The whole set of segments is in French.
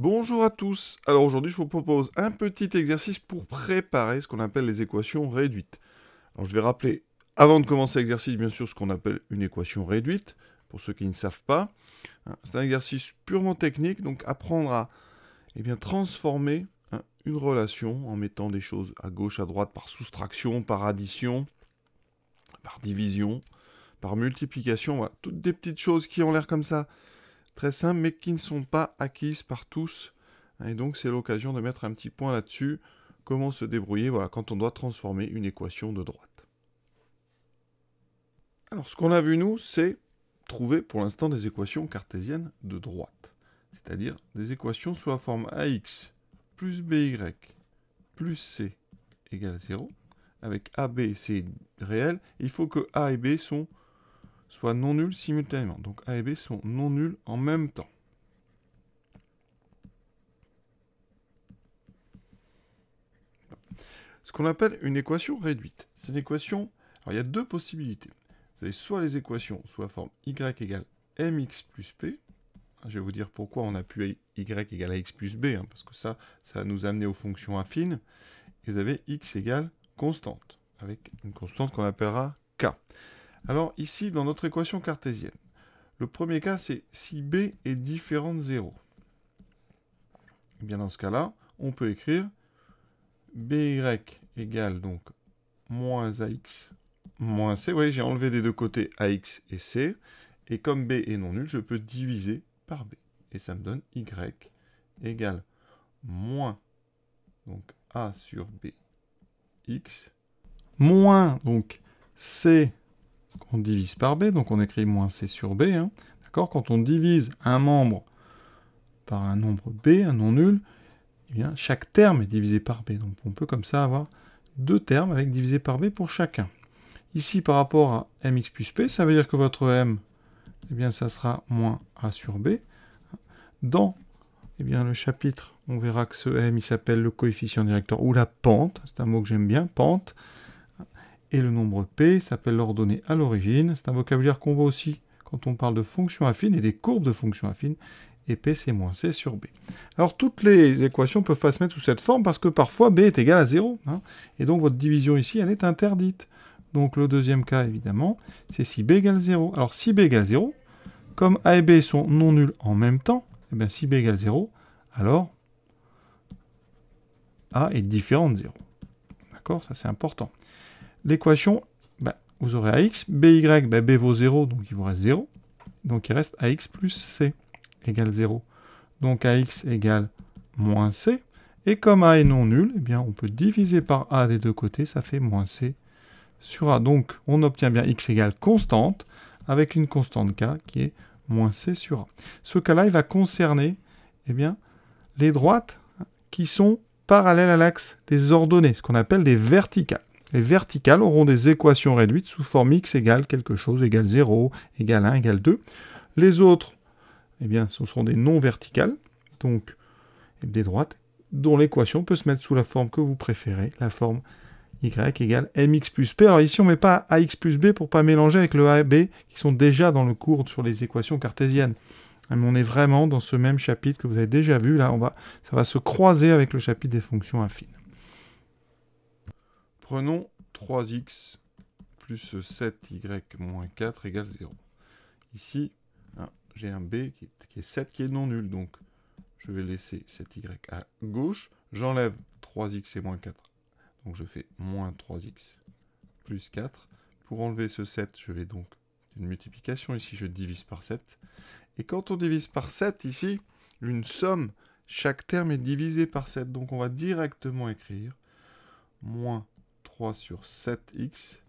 Bonjour à tous. Alors aujourd'hui, je vous propose un petit exercice pour préparer ce qu'on appelle les équations réduites. Alors je vais rappeler, avant de commencer l'exercice, bien sûr, ce qu'on appelle une équation réduite, pour ceux qui ne savent pas. Hein, c'est un exercice purement technique, donc apprendre à eh bien, transformer hein, une relation en mettant des choses à gauche, à droite, par soustraction, par addition, par division, par multiplication, voilà. toutes des petites choses qui ont l'air comme ça très simples, mais qui ne sont pas acquises par tous. Et donc c'est l'occasion de mettre un petit point là-dessus, comment se débrouiller voilà, quand on doit transformer une équation de droite. Alors ce qu'on a vu nous, c'est trouver pour l'instant des équations cartésiennes de droite, c'est-à-dire des équations sous la forme ax plus by plus c égale 0, avec a, b et c réels, il faut que a et b sont soit non nuls simultanément. Donc A et B sont non nuls en même temps. Ce qu'on appelle une équation réduite. C'est une équation... Alors il y a deux possibilités. Vous avez soit les équations sous la forme y égale mx plus p. Hein, je vais vous dire pourquoi on a pu y égale à plus b, hein, parce que ça, ça va nous amener aux fonctions affines. Et vous avez x égale constante, avec une constante qu'on appellera k. Alors ici, dans notre équation cartésienne, le premier cas, c'est si b est différent de 0. Eh bien dans ce cas-là, on peut écrire by égale donc moins ax moins c. Vous voyez, j'ai enlevé des deux côtés ax et c. Et comme b est non nul, je peux diviser par b. Et ça me donne y égale moins donc a sur b x moins donc c on divise par b, donc on écrit moins c sur b. Hein. D'accord Quand on divise un membre par un nombre b, un non nul, eh bien, chaque terme est divisé par b. Donc on peut comme ça avoir deux termes avec divisé par b pour chacun. Ici, par rapport à mx plus p, ça veut dire que votre m, eh bien, ça sera moins a sur b. Dans eh bien, le chapitre, on verra que ce m, il s'appelle le coefficient directeur ou la pente. C'est un mot que j'aime bien, pente et le nombre P s'appelle l'ordonnée à l'origine. C'est un vocabulaire qu'on voit aussi quand on parle de fonctions affines et des courbes de fonctions affines. Et P, c'est moins C sur B. Alors, toutes les équations ne peuvent pas se mettre sous cette forme parce que parfois B est égal à 0. Hein. et donc, votre division ici, elle est interdite. Donc, le deuxième cas, évidemment, c'est si B égale 0. Alors, si B égale 0, comme A et B sont non nuls en même temps, et eh bien, si B égale 0, alors A est différent de 0. D'accord Ça, c'est important l'équation, bah, vous aurez AX, BY, B bah, vaut 0, donc il vous reste 0. Donc il reste AX plus C égale 0. Donc AX égale moins C. Et comme A est non nul, eh bien, on peut diviser par A des deux côtés, ça fait moins C sur A. Donc on obtient bien X égale constante, avec une constante K qui est moins C sur A. Ce cas-là, il va concerner eh bien, les droites qui sont parallèles à l'axe des ordonnées, ce qu'on appelle des verticales. Les verticales auront des équations réduites sous forme x égale quelque chose égale 0, égale 1, égale 2. Les autres, eh bien, ce seront des non-verticales, donc des droites, dont l'équation peut se mettre sous la forme que vous préférez, la forme y égale mx plus p. Alors ici, on ne met pas ax plus b pour ne pas mélanger avec le a et b, qui sont déjà dans le cours sur les équations cartésiennes. Hein, mais on est vraiment dans ce même chapitre que vous avez déjà vu. Là, on va, ça va se croiser avec le chapitre des fonctions affines. Prenons 3x plus 7y moins 4 égale 0. Ici, j'ai un b qui est, 7 qui est non nul, donc je vais laisser 7y à gauche. J'enlève 3x et moins 4, donc je fais moins 3x plus 4. Pour enlever ce 7, je vais donc une multiplication, ici je divise par 7. Et quand on divise par 7, ici, une somme, chaque terme est divisé par 7, donc on va directement écrire moins 3 sur 7x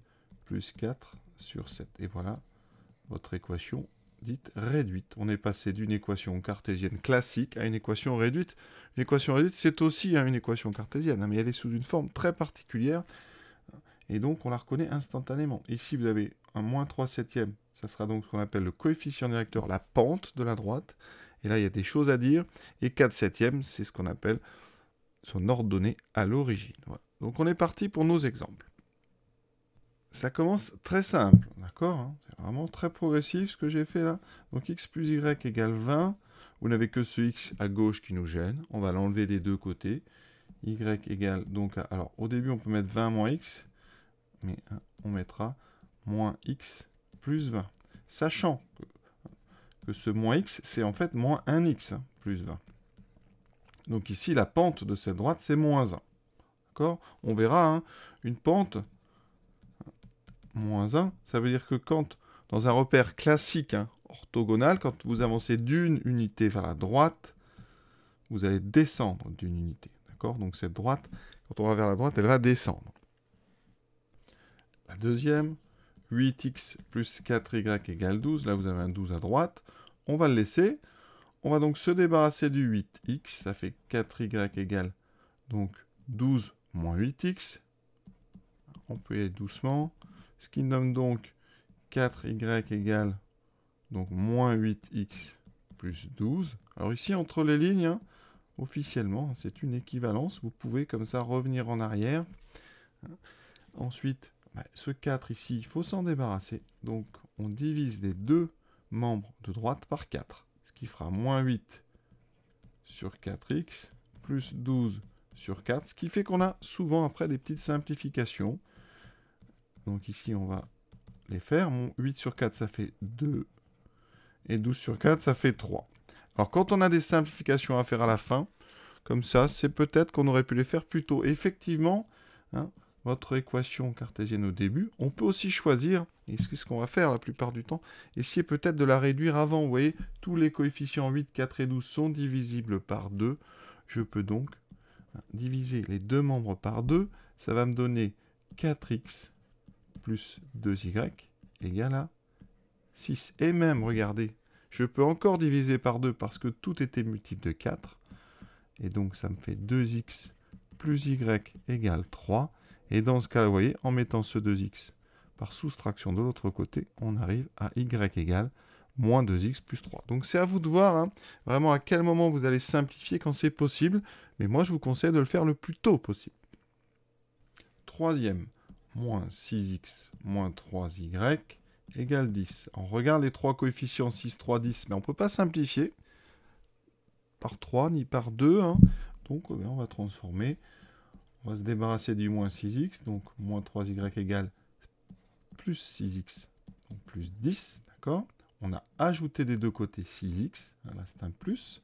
plus 4 sur 7. Et voilà votre équation dite réduite. On est passé d'une équation cartésienne classique à une équation réduite. L'équation réduite, c'est aussi hein, une équation cartésienne, hein, mais elle est sous une forme très particulière. Hein, et donc, on la reconnaît instantanément. Ici, vous avez un moins 3 septième. Ça sera donc ce qu'on appelle le coefficient directeur, la pente de la droite. Et là, il y a des choses à dire. Et 4 septièmes, c'est ce qu'on appelle son ordonnée à l'origine. Voilà. Donc on est parti pour nos exemples. Ça commence très simple, d'accord hein. C'est vraiment très progressif ce que j'ai fait là. Donc x plus y égale 20. Vous n'avez que ce x à gauche qui nous gêne. On va l'enlever des deux côtés. y égale donc Alors au début on peut mettre 20 moins x. Mais hein, on mettra moins x plus 20. Sachant que, ce moins x c'est en fait moins 1x hein, plus 20. Donc ici la pente de cette droite c'est moins 1. On verra, hein. une pente, moins 1, ça veut dire que quand, dans un repère classique, hein, orthogonal, quand vous avancez d'une unité vers la droite, vous allez descendre d'une unité. D'accord Donc cette droite, quand on va vers la droite, elle va descendre. La deuxième, 8x plus 4y égale 12. Là, vous avez un 12 à droite. On va le laisser. On va donc se débarrasser du 8x. Ça fait 4y égale donc 12 moins 8x. On peut y aller doucement. Ce qui nomme donc 4y égale donc moins 8x plus 12. Alors ici, entre les lignes, hein, officiellement, c'est une équivalence. Vous pouvez comme ça revenir en arrière. Ensuite, bah, ce 4 ici, il faut s'en débarrasser. Donc on divise les deux membres de droite par 4, ce qui fera moins 8 sur 4x plus 12 sur 4, ce qui fait qu'on a souvent après des petites simplifications. Donc ici, on va les faire. 8 sur 4, ça fait 2. Et 12 sur 4, ça fait 3. Alors quand on a des simplifications à faire à la fin, comme ça, c'est peut-être qu'on aurait pu les faire plus tôt. effectivement, hein, votre équation cartésienne au début, on peut aussi choisir, et c'est ce qu'on va faire la plupart du temps, essayer peut-être de la réduire avant. Vous voyez, tous les coefficients 8, 4 et 12 sont divisibles par 2. Je peux donc Diviser les deux membres par 2, ça va me donner 4x plus 2y égale à 6. Et même, regardez, je peux encore diviser par 2 parce que tout était multiple de 4. Et donc ça me fait 2x plus y égale 3. Et dans ce cas, vous voyez, en mettant ce 2x par soustraction de l'autre côté, on arrive à y égale moins 2x plus 3. Donc c'est à vous de voir hein, vraiment à quel moment vous allez simplifier quand c'est possible, mais moi je vous conseille de le faire le plus tôt possible. Troisième, moins 6x moins 3y égale 10. On regarde les trois coefficients 6, 3, 10, mais on ne peut pas simplifier par 3 ni par 2. Hein. Donc eh on va transformer, on va se débarrasser du moins 6x, donc moins 3y égale plus 6x, plus 10, d'accord on a ajouté des deux côtés 6x, ah, là c'est un plus.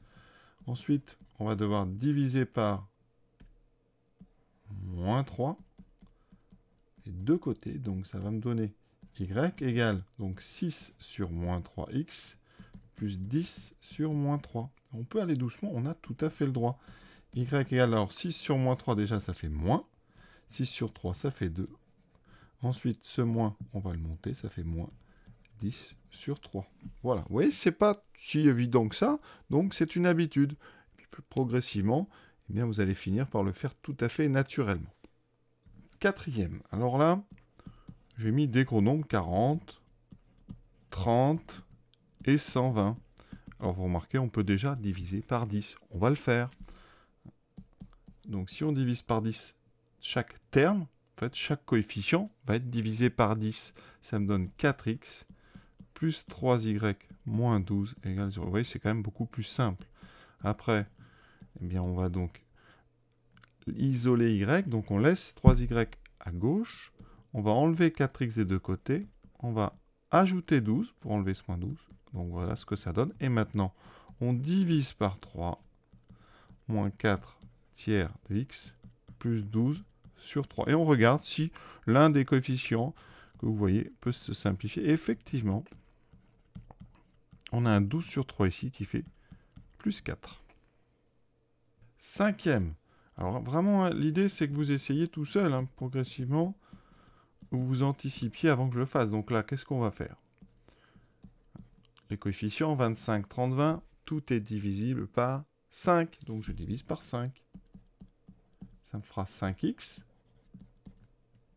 Ensuite, on va devoir diviser par moins 3, Et deux côtés, donc ça va me donner y égale donc 6 sur moins 3x plus 10 sur moins 3. On peut aller doucement, on a tout à fait le droit. y égale alors 6 sur moins 3 déjà ça fait moins, 6 sur 3 ça fait 2. Ensuite ce moins on va le monter, ça fait moins 10 sur 3. Voilà, vous voyez, c'est pas si évident que ça, donc c'est une habitude. progressivement, eh bien, vous allez finir par le faire tout à fait naturellement. Quatrième, alors là, j'ai mis des gros nombres 40, 30 et 120. Alors vous remarquez, on peut déjà diviser par 10. On va le faire. Donc si on divise par 10 chaque terme, en fait, chaque coefficient va être divisé par 10. Ça me donne 4x plus 3y moins 12 égale 0. Vous voyez, c'est quand même beaucoup plus simple. Après, eh bien, on va donc isoler y, donc on laisse 3y à gauche, on va enlever 4x des deux côtés, on va ajouter 12 pour enlever ce moins 12, donc voilà ce que ça donne. Et maintenant, on divise par 3, moins 4 tiers de x, plus 12 sur 3. Et on regarde si l'un des coefficients que vous voyez peut se simplifier. effectivement, on a un 12 sur 3 ici qui fait plus 4. Cinquième. Alors vraiment, hein, l'idée c'est que vous essayez tout seul, hein, progressivement, ou vous anticipiez avant que je le fasse. Donc là, qu'est-ce qu'on va faire Les coefficients 25, 30, 20, tout est divisible par 5. Donc je divise par 5. Ça me fera 5x,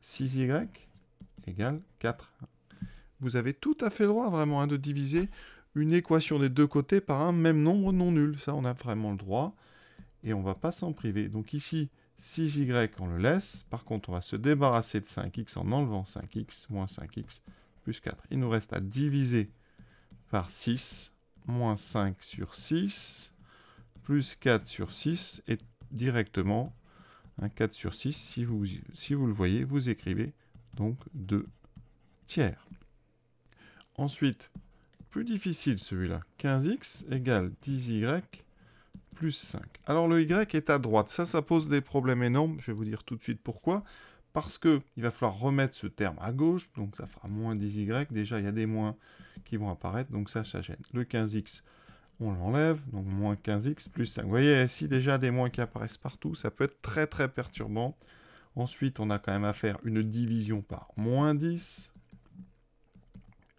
6y égale 4. Vous avez tout à fait le droit vraiment hein, de diviser une équation des deux côtés par un même nombre non nul. Ça, on a vraiment le droit et on ne va pas s'en priver. Donc ici, 6y, on le laisse. Par contre, on va se débarrasser de 5x en enlevant 5x, moins 5x, plus 4. Il nous reste à diviser par 6, moins 5 sur 6, plus 4 sur 6, et directement, un hein, 4 sur 6, si vous, si vous le voyez, vous écrivez donc 2 tiers. Ensuite, plus difficile celui-là. 15x égale 10y plus 5. Alors le y est à droite. Ça, ça pose des problèmes énormes. Je vais vous dire tout de suite pourquoi. Parce qu'il va falloir remettre ce terme à gauche. Donc ça fera moins 10y. Déjà, il y a des moins qui vont apparaître. Donc ça, ça gêne. Le 15x, on l'enlève. Donc moins 15x plus 5. Vous voyez, ici, déjà des moins qui apparaissent partout. Ça peut être très, très perturbant. Ensuite, on a quand même à faire une division par moins 10.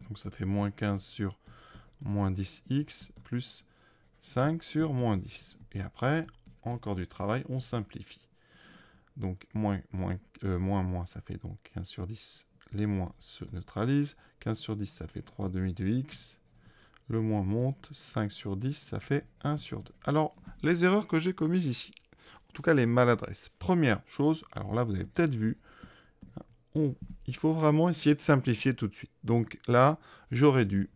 Donc ça fait moins 15 sur moins 10x plus 5 sur moins 10. Et après, encore du travail, on simplifie. Donc moins, moins, euh, moins, moins, ça fait donc 15 sur 10. Les moins se neutralisent. 15 sur 10, ça fait 3 demi de x. Le moins monte. 5 sur 10, ça fait 1 sur 2. Alors, les erreurs que j'ai commises ici. En tout cas, les maladresses. Première chose, alors là, vous avez peut-être vu, hein, on, il faut vraiment essayer de simplifier tout de suite. Donc là, j'aurais dû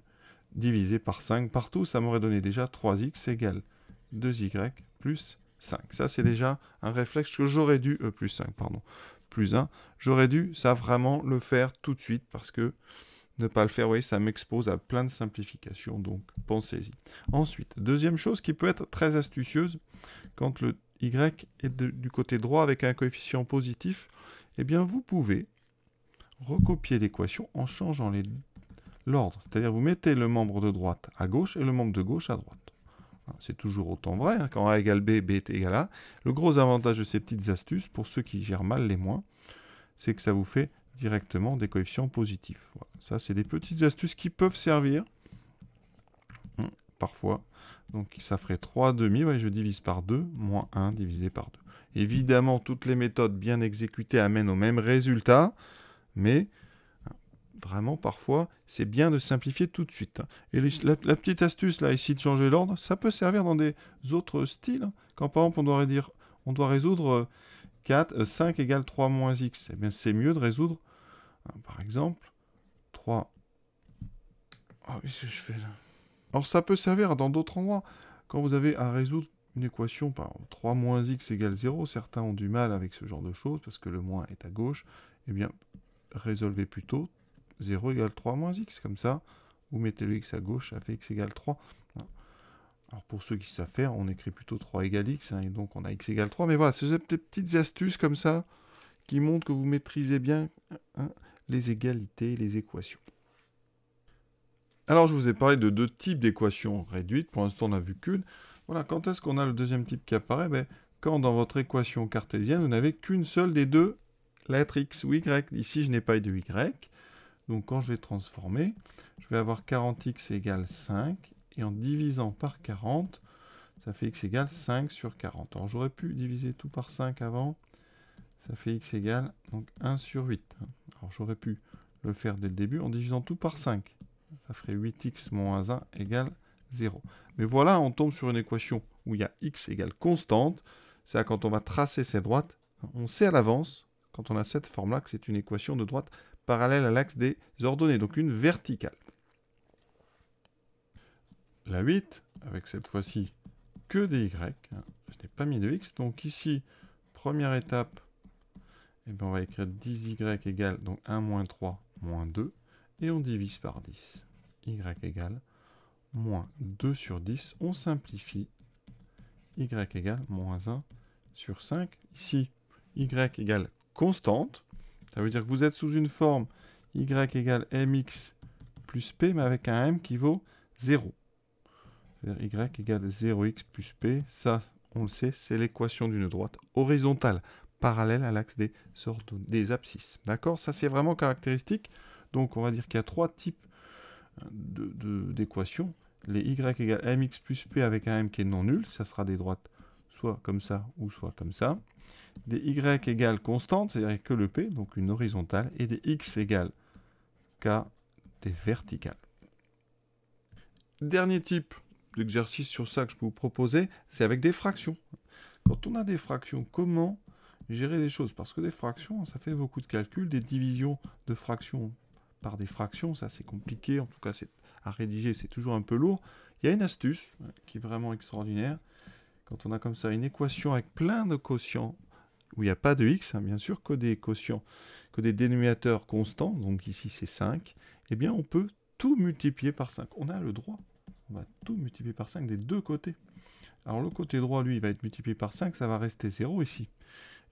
divisé par 5 partout, ça m'aurait donné déjà 3x égale 2y plus 5. Ça, c'est déjà un réflexe que j'aurais dû, euh, plus 5, pardon, plus 1, j'aurais dû ça vraiment le faire tout de suite parce que ne pas le faire, vous voyez, ça m'expose à plein de simplifications, donc pensez-y. Ensuite, deuxième chose qui peut être très astucieuse, quand le y est du côté droit avec un coefficient positif, eh bien vous pouvez recopier l'équation en changeant les l'ordre. C'est-à-dire vous mettez le membre de droite à gauche et le membre de gauche à droite. Hein, c'est toujours autant vrai, hein. quand A égale B, B est égal A. Le gros avantage de ces petites astuces, pour ceux qui gèrent mal les moins, c'est que ça vous fait directement des coefficients positifs. Ça, c'est des petites astuces qui peuvent servir, hein, parfois. Donc ça ferait 3 demi, ouais, je divise par 2, moins 1 divisé par 2. Évidemment, toutes les méthodes bien exécutées amènent au même résultat, mais vraiment parfois, c'est bien de simplifier tout de suite. Hein. Et la, petite astuce là, ici de changer l'ordre, ça peut servir dans des autres styles. Hein. Quand par exemple on doit, résoudre 4, euh, 5 euh, égale 3 moins x, eh bien c'est mieux de résoudre, hein, par exemple, 3. Ah je fais là Alors ça peut servir dans d'autres endroits. Quand vous avez à résoudre une équation, par exemple, 3 moins x égale 0, certains ont du mal avec ce genre de choses parce que le moins est à gauche, eh bien résolvez plutôt 0 égale 3 moins x, comme ça. Vous mettez le x à gauche, ça fait x égale 3. Alors pour ceux qui savent faire, on écrit plutôt 3 égale x, hein, et donc on a x égale 3. Mais voilà, c'est des petites astuces comme ça qui montrent que vous maîtrisez bien hein, hein, les égalités, les équations. Alors je vous ai parlé de deux types d'équations réduites, pour l'instant on n'a vu qu'une. Voilà, quand est-ce qu'on a le deuxième type qui apparaît ben, Quand dans votre équation cartésienne, vous n'avez qu'une seule des deux lettres x ou y. Ici je n'ai pas eu de y, donc quand je vais transformer, je vais avoir 40x égale 5, et en divisant par 40, ça fait x égale 5 sur 40. Alors j'aurais pu diviser tout par 5 avant, ça fait x égale donc 1 sur 8. Alors j'aurais pu le faire dès le début en divisant tout par 5. Ça ferait 8x moins 1 égale 0. Mais voilà, on tombe sur une équation où il y a x égale constante. C'est-à-dire quand on va tracer ces droites, on sait à l'avance, quand on a cette forme-là, que c'est une équation de droite parallèle à l'axe des ordonnées, donc une verticale. La 8, avec cette fois-ci que des Y, je n'ai pas mis de X, donc ici, première étape, eh ben, on va écrire 10Y égale donc 1 moins 3 moins 2, et on divise par 10. Y égale moins 2 sur 10, on simplifie, Y égale moins 1 sur 5. Ici, Y égale constante, ça veut dire que vous êtes sous une forme y égale mx plus p, mais avec un m qui vaut 0. cest y égale 0x plus p. Ça, on le sait, c'est l'équation d'une droite horizontale, parallèle à l'axe des, des abscisses. D'accord Ça, c'est vraiment caractéristique. Donc, on va dire qu'il y a trois types euh, d'équations. les y égale mx plus p avec un m qui est non nul, ça sera des droites soit comme ça ou soit comme ça des y égales constante, c'est-à-dire que le p, donc une horizontale, et des x égales k, des verticales. Dernier type d'exercice sur ça que je peux vous proposer, c'est avec des fractions. Quand on a des fractions, comment gérer les choses Parce que des fractions, ça fait beaucoup de calculs, des divisions de fractions par des fractions, ça c'est compliqué, en tout cas c'est à rédiger, c'est toujours un peu lourd. Il y a une astuce hein, qui est vraiment extraordinaire. Quand on a comme ça une équation avec plein de quotients où il n'y a pas de x, hein, bien sûr, que des quotients, que des dénominateurs constants, donc ici c'est 5, eh bien on peut tout multiplier par 5. On a le droit, on va tout multiplier par 5 des deux côtés. Alors le côté droit, lui, il va être multiplié par 5, ça va rester 0 ici.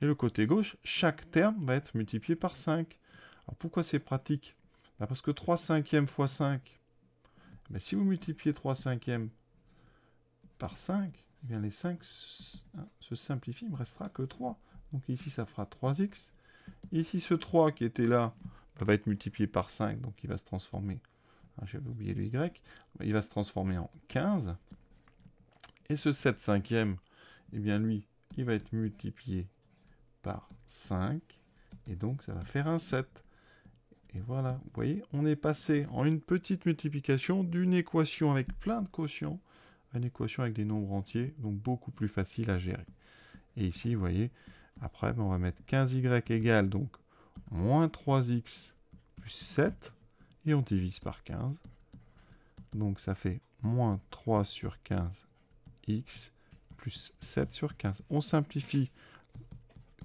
Et le côté gauche, chaque terme va être multiplié par 5. Alors pourquoi c'est pratique ben, Parce que 3 cinquièmes fois 5, ben, si vous multipliez 3 cinquièmes par 5, eh bien les 5 se simplifient, il ne restera que 3. Donc ici, ça fera 3x. Ici, ce 3 qui était là bah, va être multiplié par 5, donc il va se transformer. Hein, j'avais oublié le y. Il va se transformer en 15. Et ce 7 cinquième, eh bien lui, il va être multiplié par 5. Et donc, ça va faire un 7. Et voilà, vous voyez, on est passé en une petite multiplication d'une équation avec plein de quotients à une équation avec des nombres entiers, donc beaucoup plus facile à gérer. Et ici, vous voyez, après, ben, on va mettre 15y égale donc moins 3x plus 7. Et on divise par 15. Donc ça fait moins 3 sur 15x plus 7 sur 15. On simplifie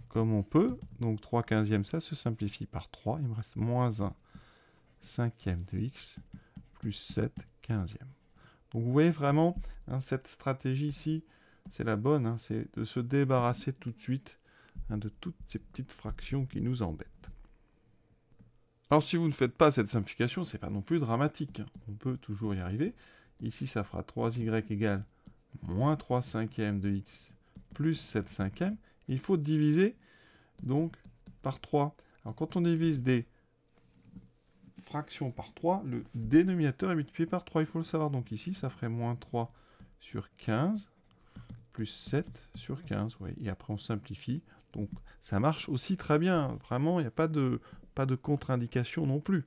comme on peut. Donc 3 quinzièmes, ça se simplifie par 3. Il me reste moins 1 cinquième de x plus 7 quinzièmes. Donc vous voyez vraiment, hein, cette stratégie ici, c'est la bonne. Hein, c'est de se débarrasser tout de suite Hein, de toutes ces petites fractions qui nous embêtent. Alors si vous ne faites pas cette simplification, ce n'est pas non plus dramatique. On peut toujours y arriver. Ici, ça fera 3y égale moins 3 cinquièmes de x plus 7 cinquièmes. Il faut diviser donc par 3. Alors quand on divise des fractions par 3, le dénominateur est multiplié par 3, il faut le savoir. Donc ici, ça ferait moins 3 sur 15 plus 7 sur 15. Et après, on simplifie, donc ça marche aussi très bien. Vraiment, il n'y a pas de, pas de contre-indication non plus.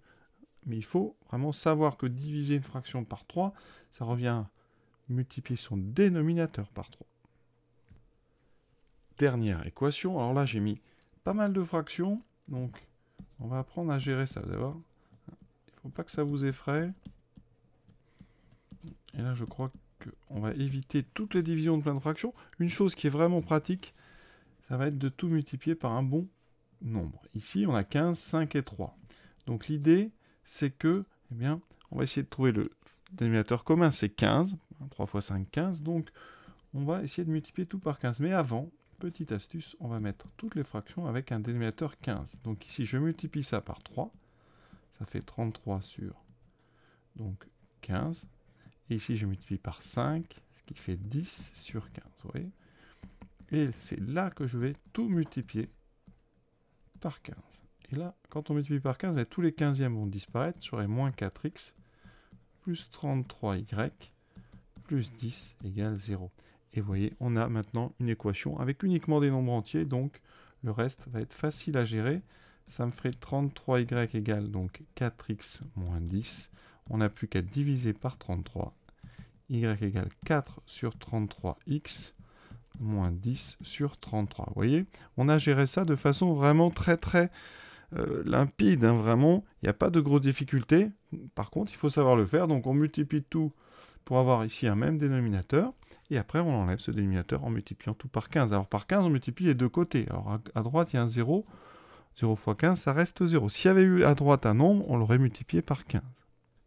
Mais il faut vraiment savoir que diviser une fraction par 3, ça revient à multiplier son dénominateur par 3. Dernière équation. Alors là, j'ai mis pas mal de fractions. Donc on va apprendre à gérer ça d'abord. Il ne faut pas que ça vous effraie. Et là, je crois qu'on va éviter toutes les divisions de plein de fractions. Une chose qui est vraiment pratique, ça va être de tout multiplier par un bon nombre. Ici, on a 15, 5 et 3. Donc l'idée, c'est que, eh bien, on va essayer de trouver le dénominateur commun, c'est 15. 3 x 5, 15. Donc, on va essayer de multiplier tout par 15. Mais avant, petite astuce, on va mettre toutes les fractions avec un dénominateur 15. Donc ici, je multiplie ça par 3. Ça fait 33 sur donc 15. Et ici, je multiplie par 5, ce qui fait 10 sur 15. Vous voyez et c'est là que je vais tout multiplier par 15. Et là, quand on multiplie par 15, ben, tous les 15e vont disparaître. J'aurai moins 4x plus 33y plus 10 égale 0. Et vous voyez, on a maintenant une équation avec uniquement des nombres entiers, donc le reste va être facile à gérer. Ça me ferait 33y égale donc 4x moins 10. On n'a plus qu'à diviser par 33. y égale 4 sur 33x moins 10 sur 33. Vous voyez, on a géré ça de façon vraiment très très euh, limpide, hein, vraiment. Il n'y a pas de grosses difficultés. Par contre, il faut savoir le faire. Donc on multiplie tout pour avoir ici un même dénominateur. Et après, on enlève ce dénominateur en multipliant tout par 15. Alors par 15, on multiplie les deux côtés. Alors à, droite, il y a un 0. 0 fois 15, ça reste 0. S'il y avait eu à droite un nombre, on l'aurait multiplié par 15.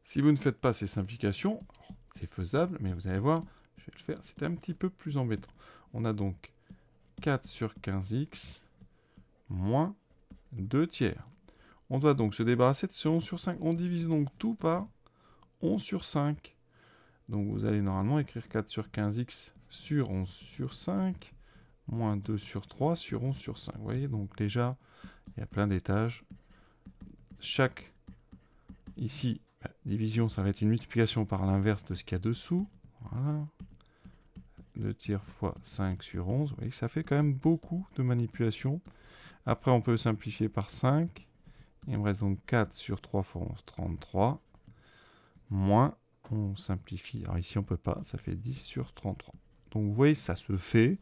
Si vous ne faites pas ces simplifications, c'est faisable, mais vous allez voir, je vais le faire, c'est un petit peu plus embêtant. On a donc 4 sur 15x moins 2 tiers. On doit donc se débarrasser de ce 11 sur 5. On divise donc tout par 11 sur 5. Donc vous allez normalement écrire 4 sur 15x sur 11 sur 5, moins 2 sur 3 sur 11 sur 5. Vous voyez, donc déjà, il y a plein d'étages. Chaque, ici, bah, division, ça va être une multiplication par l'inverse de ce qu'il y a dessous. Voilà. 2 tirs x 5 sur 11. Vous voyez que ça fait quand même beaucoup de manipulations. Après, on peut simplifier par 5. Il me reste donc 4 sur 3 x 11, 33. Moins, on simplifie. Alors ici, on ne peut pas, ça fait 10 sur 33. Donc vous voyez, ça se fait.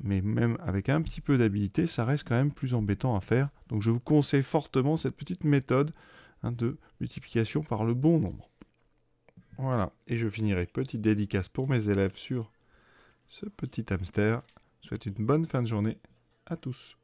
Mais même avec un petit peu d'habilité, ça reste quand même plus embêtant à faire. Donc je vous conseille fortement cette petite méthode hein, de multiplication par le bon nombre. Voilà, et je finirai petite dédicace pour mes élèves sur ce petit hamster souhaite une bonne fin de journée à tous.